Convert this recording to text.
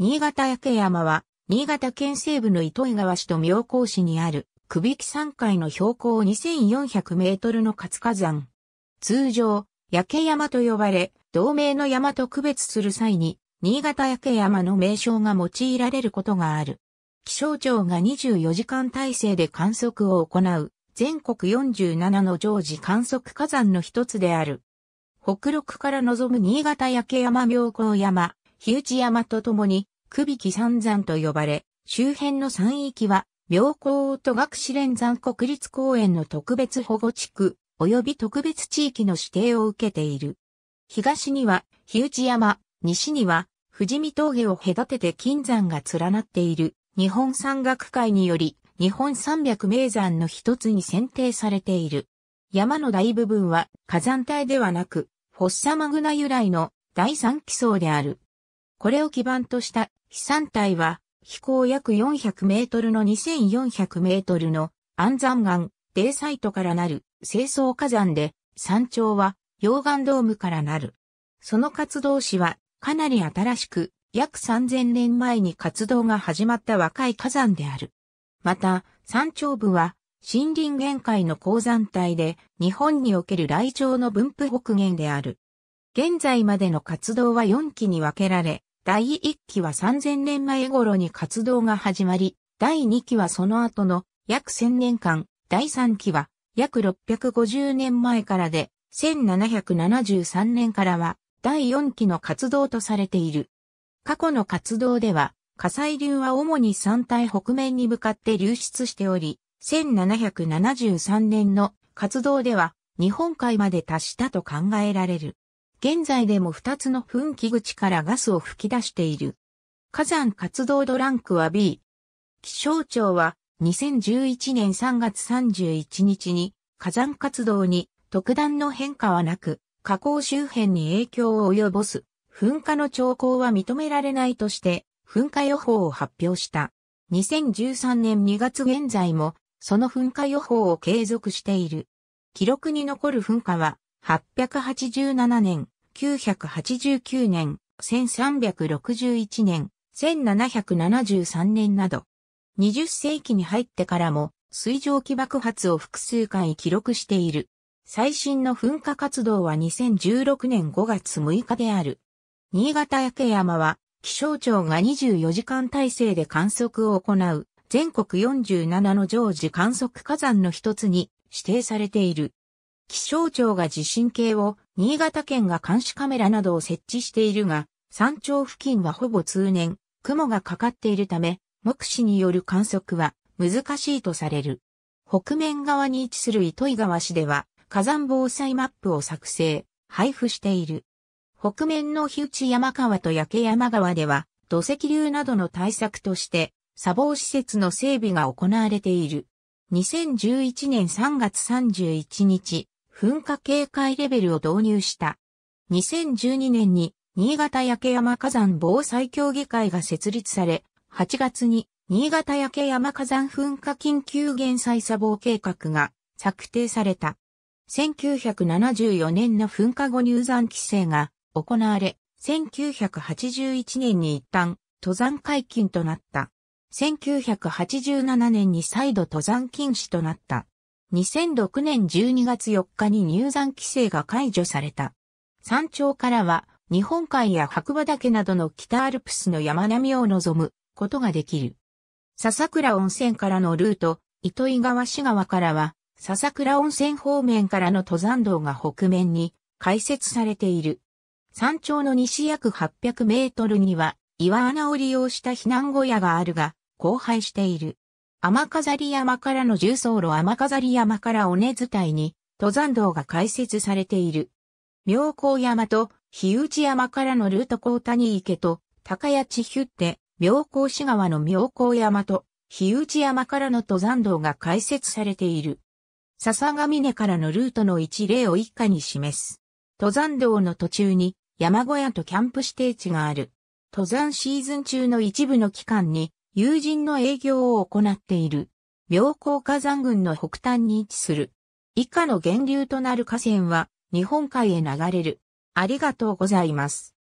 新潟焼山は、新潟県西部の糸魚川市と妙高市にある、びき山階の標高2400メートルの活火山。通常、焼山と呼ばれ、同名の山と区別する際に、新潟焼山の名称が用いられることがある。気象庁が24時間体制で観測を行う、全国47の常時観測火山の一つである。北陸から望む新潟焼山妙高山、日内山と共に、久引き三山と呼ばれ、周辺の山域は、妙高と学士連山国立公園の特別保護地区、及び特別地域の指定を受けている。東には、日内山、西には、富士見峠を隔てて金山が連なっている、日本山岳会により、日本三百名山の一つに選定されている。山の大部分は火山帯ではなく、フォッサマグナ由来の第三基層である。これを基盤とした飛散体は、飛行約400メートルの2400メートルの安山岩、デーサイトからなる清掃火山で、山頂は溶岩ドームからなる。その活動史はかなり新しく、約3000年前に活動が始まった若い火山である。また、山頂部は森林限界の鉱山帯で日本における雷鳥の分布北限である。現在までの活動は4期に分けられ、第1期は3000年前頃に活動が始まり、第2期はその後の約1000年間、第3期は約650年前からで、1773年からは第4期の活動とされている。過去の活動では、火砕流は主に山体北面に向かって流出しており、1773年の活動では日本海まで達したと考えられる。現在でも2つの噴気口からガスを吹き出している。火山活動度ランクは B。気象庁は2011年3月31日に火山活動に特段の変化はなく、火口周辺に影響を及ぼす噴火の兆候は認められないとして噴火予報を発表した。2013年2月現在もその噴火予報を継続している。記録に残る噴火は887年、989年、1361年、1773年など、20世紀に入ってからも水蒸気爆発を複数回記録している。最新の噴火活動は2016年5月6日である。新潟焼山は気象庁が24時間体制で観測を行う全国47の常時観測火山の一つに指定されている。気象庁が地震計を、新潟県が監視カメラなどを設置しているが、山頂付近はほぼ通年、雲がかかっているため、目視による観測は難しいとされる。北面側に位置する糸井川市では、火山防災マップを作成、配布している。北面の日内山川と焼山川では、土石流などの対策として、砂防施設の整備が行われている。2011年3月31日、噴火警戒レベルを導入した。2012年に新潟焼山火山防災協議会が設立され、8月に新潟焼山火山噴火緊急減災砂防計画が策定された。1974年の噴火後入山規制が行われ、1981年に一旦登山解禁となった。1987年に再度登山禁止となった。2006年12月4日に入山規制が解除された。山頂からは日本海や白馬岳などの北アルプスの山並みを望むことができる。笹倉温泉からのルート、糸井川市川からは笹倉温泉方面からの登山道が北面に開設されている。山頂の西約800メートルには岩穴を利用した避難小屋があるが、荒廃している。天飾山からの重走路天飾山から尾根伝いに登山道が開設されている。妙高山と日内山からのルート高谷池と高谷地ヒュッテ、妙高市川の妙高山と日内山からの登山道が開設されている。笹ヶ峰からのルートの一例を一家に示す。登山道の途中に山小屋とキャンプ指定地がある。登山シーズン中の一部の期間に友人の営業を行っている。妙高火山群の北端に位置する。以下の源流となる河川は日本海へ流れる。ありがとうございます。